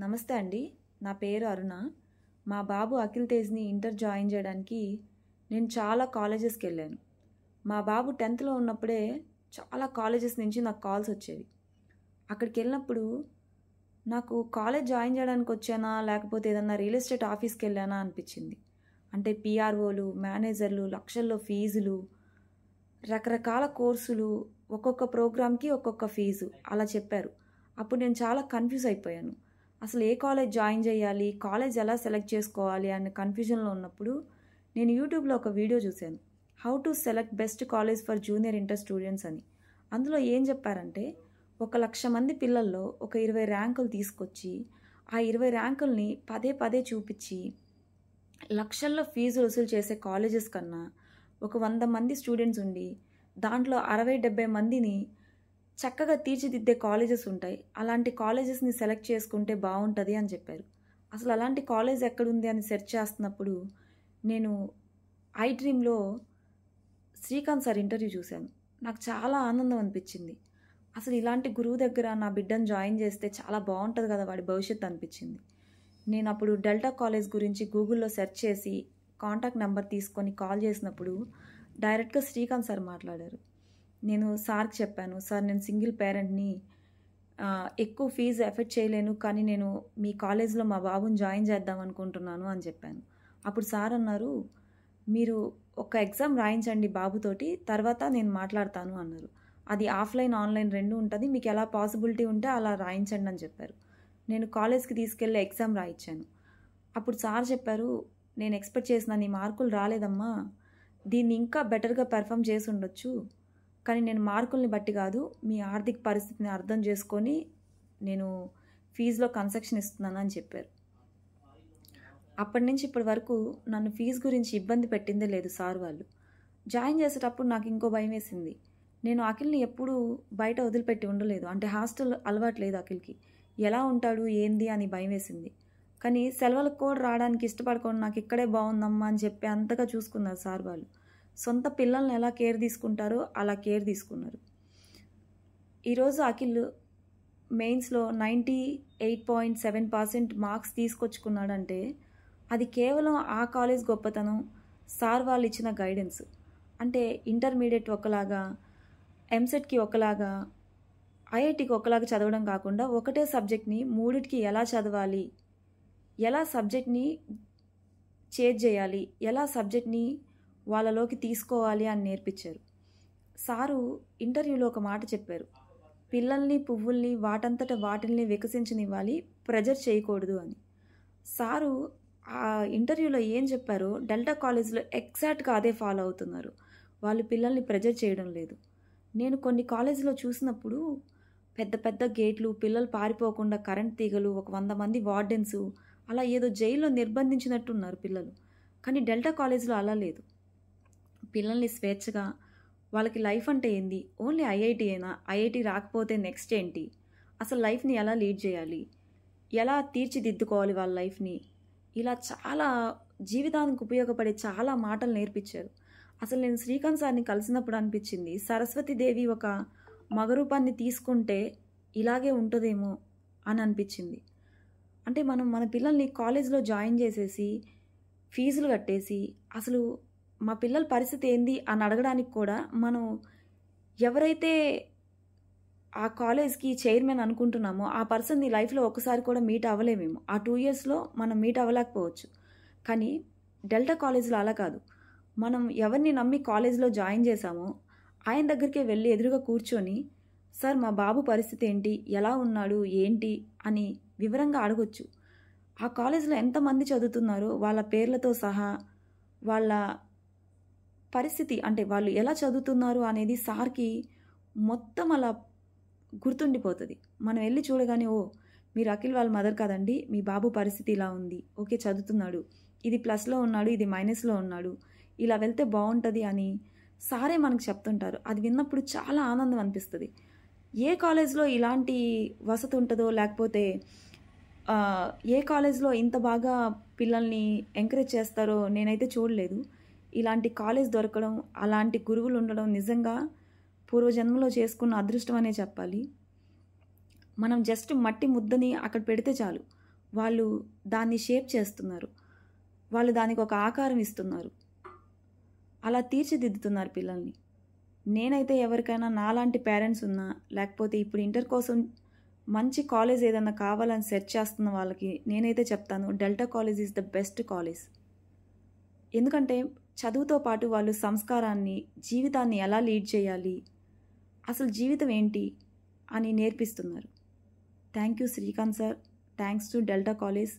నమస్తే అండి నా పేరు అరుణ మా బాబు అఖిల్ తేజ్ని ఇంటర్ జాయిన్ చేయడానికి నేను చాలా కాలేజెస్కి వెళ్ళాను మా బాబు టెన్త్లో ఉన్నప్పుడే చాలా కాలేజెస్ నుంచి నాకు కాల్స్ వచ్చేవి అక్కడికి వెళ్ళినప్పుడు నాకు కాలేజ్ జాయిన్ చేయడానికి వచ్చానా లేకపోతే ఏదన్నా రియల్ ఎస్టేట్ ఆఫీస్కి వెళ్ళానా అనిపించింది అంటే పిఆర్ఓలు మేనేజర్లు లక్షల్లో ఫీజులు రకరకాల కోర్సులు ఒక్కొక్క ప్రోగ్రామ్కి ఒక్కొక్క ఫీజు అలా చెప్పారు అప్పుడు నేను చాలా కన్ఫ్యూజ్ అయిపోయాను అసలు ఏ కాలేజ్ జాయిన్ చేయాలి కాలేజ్ ఎలా సెలెక్ట్ చేసుకోవాలి అనే కన్ఫ్యూజన్లో ఉన్నప్పుడు నేను యూట్యూబ్లో ఒక వీడియో చూశాను how to select best college for junior inter students అని అందులో ఏం చెప్పారంటే ఒక లక్ష మంది పిల్లల్లో ఒక ఇరవై ర్యాంకులు తీసుకొచ్చి ఆ ఇరవై ర్యాంకుల్ని పదే పదే చూపించి లక్షల్లో ఫీజు వసూలు చేసే కాలేజెస్ కన్నా ఒక వంద మంది స్టూడెంట్స్ ఉండి దాంట్లో అరవై డెబ్బై మందిని చక్కగా తీర్చిదిద్దే కాలేజెస్ ఉంటాయి అలాంటి కాలేజెస్ని సెలెక్ట్ చేసుకుంటే బాగుంటుంది అని చెప్పారు అసలు అలాంటి కాలేజ్ ఎక్కడుంది అని సెర్చ్ చేస్తున్నప్పుడు నేను ఐ డ్రీమ్లో శ్రీకాంత్ సార్ ఇంటర్వ్యూ చూశాను నాకు చాలా ఆనందం అనిపించింది అసలు ఇలాంటి గురువు దగ్గర నా బిడ్డను జాయిన్ చేస్తే చాలా బాగుంటుంది కదా వాడి భవిష్యత్తు అనిపించింది నేను అప్పుడు డెల్టా కాలేజ్ గురించి గూగుల్లో సెర్చ్ చేసి కాంటాక్ట్ నెంబర్ తీసుకొని కాల్ చేసినప్పుడు డైరెక్ట్గా శ్రీకాంత్ సార్ మాట్లాడారు నేను సార్కి చెప్పాను సార్ నేను సింగిల్ పేరెంట్ని ఎక్కువ ఫీజు ఎఫెక్ట్ చేయలేను కానీ నేను మీ కాలేజ్లో మా బాబుని జాయిన్ చేద్దాం అనుకుంటున్నాను అని చెప్పాను అప్పుడు సార్ అన్నారు మీరు ఒక ఎగ్జామ్ రాయించండి బాబుతోటి తర్వాత నేను మాట్లాడతాను అన్నారు అది ఆఫ్లైన్ ఆన్లైన్ రెండు ఉంటుంది మీకు ఎలా పాసిబిలిటీ ఉంటే అలా రాయించండి అని చెప్పారు నేను కాలేజ్కి తీసుకెళ్ళి ఎగ్జామ్ రాయించాను అప్పుడు సార్ చెప్పారు నేను ఎక్స్పెక్ట్ చేసిన నీ మార్కులు రాలేదమ్మా దీన్ని ఇంకా బెటర్గా పెర్ఫామ్ చేసి ఉండొచ్చు కానీ నేను మార్కుల్ని బట్టి కాదు మీ ఆర్థిక పరిస్థితిని అర్థం చేసుకొని నేను ఫీజులో కన్సెక్షన్ ఇస్తున్నాను అని చెప్పారు అప్పటి నుంచి ఇప్పటి వరకు నన్ను ఫీజు గురించి ఇబ్బంది పెట్టిందే లేదు సార్ వాళ్ళు జాయిన్ చేసేటప్పుడు నాకు ఇంకో భయం వేసింది నేను అఖిల్ని ఎప్పుడూ బయట వదిలిపెట్టి ఉండలేదు అంటే హాస్టల్ అలవాటు లేదు అఖిల్కి ఎలా ఉంటాడు ఏంది అని భయం వేసింది కానీ సెలవులకు కూడా రావడానికి ఇష్టపడకుండా నాకు ఇక్కడే బాగుందమ్మా అని చెప్పి అంతగా చూసుకున్నారు సార్ వాళ్ళు సొంత పిల్లల్ని ఎలా కేర్ తీసుకుంటారో అలా కేర్ తీసుకున్నారు ఈరోజు అఖిల్ మెయిన్స్లో ninety eight point seven percent marks తీసుకొచ్చుకున్నాడంటే అది కేవలం ఆ కాలేజ్ గొప్పతనం సార్ వాళ్ళు ఇచ్చిన గైడెన్స్ అంటే ఇంటర్మీడియట్ ఒకలాగా ఎంసెట్కి ఒకలాగా ఐఐటికి ఒకలాగా చదవడం కాకుండా ఒకటే సబ్జెక్ట్ని మూడిటికి ఎలా చదవాలి ఎలా సబ్జెక్ట్ని చేంజ్ చేయాలి ఎలా సబ్జెక్ట్ని వాళ్ళలోకి తీసుకోవాలి అని నేర్పించారు సారు ఇంటర్వ్యూలో ఒక మాట చెప్పారు పిల్లల్ని పువ్వుల్ని వాటంతట వాటిల్ని వికసించనివ్వాలి ప్రెజర్ చేయకూడదు అని సారు ఆ ఇంటర్వ్యూలో ఏం చెప్పారో డెల్టా కాలేజీలో ఎగ్జాక్ట్గా అదే ఫాలో అవుతున్నారు వాళ్ళు పిల్లల్ని ప్రెజర్ చేయడం లేదు నేను కొన్ని కాలేజీలో చూసినప్పుడు పెద్ద పెద్ద గేట్లు పిల్లలు పారిపోకుండా కరెంట్ తీగలు ఒక వంద మంది వార్డెన్స్ అలా ఏదో జైల్లో నిర్బంధించినట్టున్నారు పిల్లలు కానీ డెల్టా కాలేజీలో అలా లేదు పిల్లల్ని స్వేచ్ఛగా వాళ్ళకి లైఫ్ అంటే ఏంది ఓన్లీ ఐఐటి అయినా ఐఐటి రాకపోతే నెక్స్ట్ ఏంటి అసలు లైఫ్ని ఎలా లీడ్ చేయాలి ఎలా తీర్చిదిద్దుకోవాలి వాళ్ళ లైఫ్ని ఇలా చాలా జీవితానికి ఉపయోగపడే చాలా మాటలు నేర్పించారు అసలు నేను శ్రీకాంత్ సార్ని కలిసినప్పుడు అనిపించింది సరస్వతీదేవి ఒక మగరూపాన్ని తీసుకుంటే ఇలాగే ఉంటుందేమో అని అనిపించింది అంటే మనం మన పిల్లల్ని కాలేజీలో జాయిన్ చేసేసి ఫీజులు కట్టేసి అసలు మా పిల్లల పరిస్థితి ఏంది అని అడగడానికి కూడా మనం ఎవరైతే ఆ కాలేజ్కి చైర్మన్ అనుకుంటున్నామో ఆ పర్సన్ నీ లైఫ్లో ఒకసారి కూడా మీట్ అవ్వలేమేమో ఆ టూ ఇయర్స్లో మనం మీట్ అవ్వలేకపోవచ్చు కానీ డెల్టా కాలేజ్లో అలా కాదు మనం ఎవరిని నమ్మి కాలేజ్లో జాయిన్ చేశామో ఆయన దగ్గరికే వెళ్ళి ఎదురుగా కూర్చొని సార్ మా బాబు పరిస్థితి ఏంటి ఎలా ఉన్నాడు ఏంటి అని వివరంగా అడగొచ్చు ఆ కాలేజ్లో ఎంతమంది చదువుతున్నారో వాళ్ళ పేర్లతో సహా వాళ్ళ పరిస్థితి అంటే వాళ్ళు ఎలా చదువుతున్నారు అనేది సార్కి మొత్తం అలా గుర్తుండిపోతుంది మనం వెళ్ళి చూడగానే ఓ మీరు అఖిల్ వాళ్ళ మదర్ కాదండి మీ బాబు పరిస్థితి ఇలా ఉంది ఓకే చదువుతున్నాడు ఇది ప్లస్లో ఉన్నాడు ఇది మైనస్లో ఉన్నాడు ఇలా వెళ్తే బాగుంటుంది అని సారే మనకు చెప్తుంటారు అది విన్నప్పుడు చాలా ఆనందం అనిపిస్తుంది ఏ కాలేజ్లో ఇలాంటి వసతి ఉంటుందో లేకపోతే ఏ కాలేజ్లో ఇంత బాగా పిల్లల్ని ఎంకరేజ్ చేస్తారో నేనైతే చూడలేదు ఇలాంటి కాలేజ్ దొరకడం అలాంటి గురువులు ఉండడం నిజంగా పూర్వజన్మలో చేసుకున్న అదృష్టం అనే చెప్పాలి మనం జస్ట్ మట్టి ముద్దని అక్కడ పెడితే చాలు వాళ్ళు దాన్ని షేప్ చేస్తున్నారు వాళ్ళు దానికి ఒక ఆకారం ఇస్తున్నారు అలా తీర్చిదిద్దుతున్నారు పిల్లల్ని నేనైతే ఎవరికైనా నాలాంటి పేరెంట్స్ ఉన్నా లేకపోతే ఇప్పుడు ఇంటర్ కోసం మంచి కాలేజ్ ఏదైనా కావాలని సెర్చ్ చేస్తున్న వాళ్ళకి నేనైతే చెప్తాను delta college is the best college ఎందుకంటే చదువుతో పాటు వాళ్ళు సంస్కారాన్ని జీవితాన్ని ఎలా లీడ్ చేయాలి అసలు జీవితం ఏంటి అని నేర్పిస్తున్నారు thank you Srikanth sir thanks to delta college